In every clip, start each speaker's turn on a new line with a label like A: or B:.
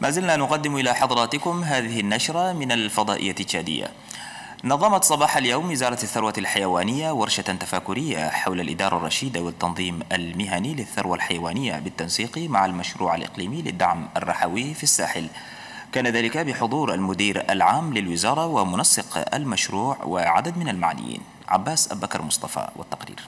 A: ما زلنا نقدم إلى حضراتكم هذه النشرة من الفضائية التشادية نظمت صباح اليوم وزارة الثروة الحيوانية ورشة تفاكرية حول الإدارة الرشيدة والتنظيم المهني للثروة الحيوانية بالتنسيق مع المشروع الإقليمي للدعم الرحوي في الساحل كان ذلك بحضور المدير العام للوزارة ومنسق المشروع وعدد من المعنيين عباس أبكر مصطفى والتقرير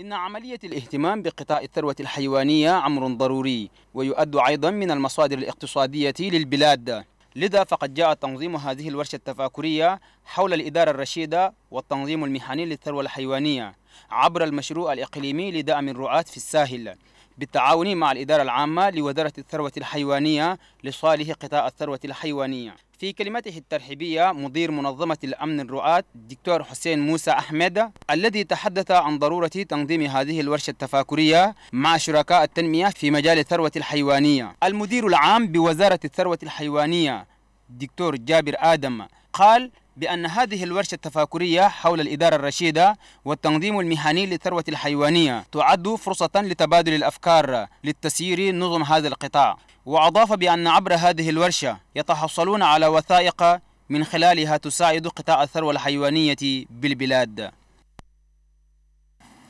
B: إن عملية الاهتمام بقطاع الثروة الحيوانية أمر ضروري ويؤد أيضا من المصادر الاقتصادية للبلاد لذا فقد جاء تنظيم هذه الورشة التفاكرية حول الإدارة الرشيدة والتنظيم المهني للثروة الحيوانية عبر المشروع الإقليمي لدعم الرعاة في الساحل بالتعاون مع الإدارة العامة لوزارة الثروة الحيوانية لصالح قطاع الثروة الحيوانية في كلمته الترحيبية مدير منظمة الأمن الرعاة الدكتور حسين موسى أحمد الذي تحدث عن ضرورة تنظيم هذه الورشة التفاكرية مع شركاء التنمية في مجال الثروة الحيوانية المدير العام بوزارة الثروة الحيوانية الدكتور جابر آدم قال بأن هذه الورشة التفاكرية حول الإدارة الرشيدة والتنظيم المهني للثروة الحيوانية تعد فرصة لتبادل الأفكار للتسيير نظم هذا القطاع وأضاف بأن عبر هذه الورشة يتحصلون على وثائق من خلالها تساعد قطاع الثروة الحيوانية بالبلاد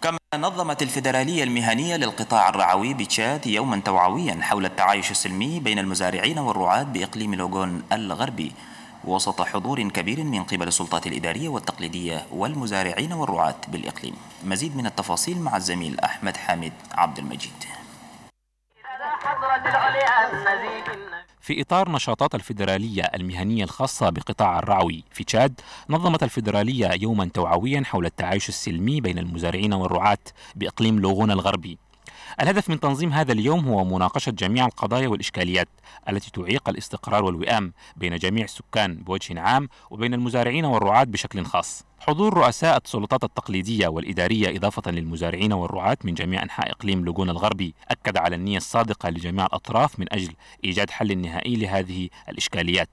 B: كما
A: نظمت الفيدرالية المهنية للقطاع الرعوي بتشاد يوما توعويا حول التعايش السلمي بين المزارعين والرعاة بإقليم لوغون الغربي وسط حضور كبير من قبل السلطات الإدارية والتقليدية والمزارعين والرعاة بالإقليم مزيد من التفاصيل مع الزميل أحمد حامد عبد المجيد
C: في إطار نشاطات الفيدرالية المهنية الخاصة بقطاع الرعوي في تشاد نظمت الفيدرالية يوما توعويا حول التعايش السلمي بين المزارعين والرعاة بإقليم لوغون الغربي الهدف من تنظيم هذا اليوم هو مناقشة جميع القضايا والإشكاليات التي تعيق الاستقرار والوئام بين جميع السكان بوجه عام وبين المزارعين والرعاة بشكل خاص. حضور رؤساء السلطات التقليدية والإدارية إضافة للمزارعين والرعاة من جميع أنحاء إقليم لوجون الغربي أكد على النية الصادقة لجميع الأطراف من أجل إيجاد حل نهائي لهذه الإشكاليات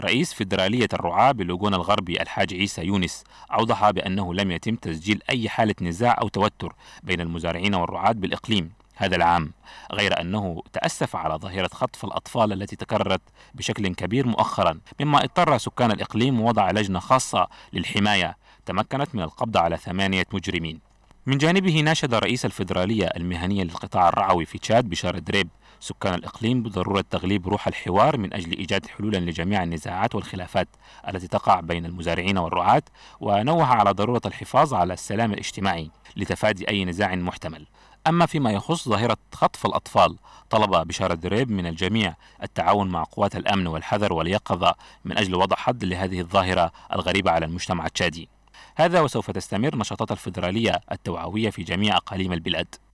C: رئيس فدرالية الرعاة باللجون الغربي الحاج عيسى يونس أوضح بأنه لم يتم تسجيل أي حالة نزاع أو توتر بين المزارعين والرعاة بالإقليم هذا العام غير أنه تأسف على ظاهرة خطف الأطفال التي تكررت بشكل كبير مؤخرا مما اضطر سكان الإقليم وضع لجنة خاصة للحماية تمكنت من القبض على ثمانية مجرمين من جانبه ناشد رئيس الفدرالية المهنية للقطاع الرعوي في تشاد بشار دريب سكان الإقليم بضرورة تغليب روح الحوار من أجل إيجاد حلولا لجميع النزاعات والخلافات التي تقع بين المزارعين والرعاة ونوه على ضرورة الحفاظ على السلام الاجتماعي لتفادي أي نزاع محتمل أما فيما يخص ظاهرة خطف الأطفال طلب بشارة دريب من الجميع التعاون مع قوات الأمن والحذر واليقظة من أجل وضع حد لهذه الظاهرة الغريبة على المجتمع التشادي هذا وسوف تستمر نشاطات الفيدرالية التوعوية في جميع أقاليم البلاد